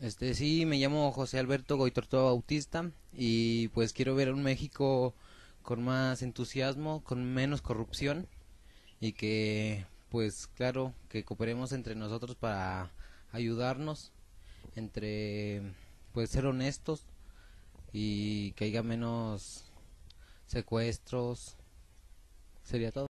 Este, sí, me llamo José Alberto Goitorto Bautista y pues quiero ver un México con más entusiasmo, con menos corrupción y que pues claro, que cooperemos entre nosotros para ayudarnos, entre pues ser honestos y que haya menos secuestros. Sería todo.